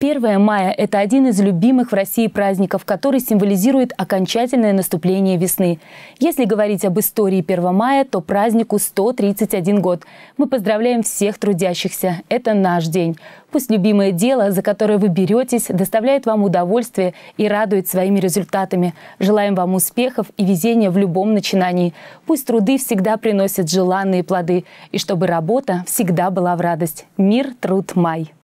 1 мая – это один из любимых в России праздников, который символизирует окончательное наступление весны. Если говорить об истории 1 мая, то празднику 131 год. Мы поздравляем всех трудящихся. Это наш день. Пусть любимое дело, за которое вы беретесь, доставляет вам удовольствие и радует своими результатами. Желаем вам успехов и везения в любом начинании. Пусть труды всегда приносят желанные плоды. И чтобы работа всегда была в радость. Мир, труд, май.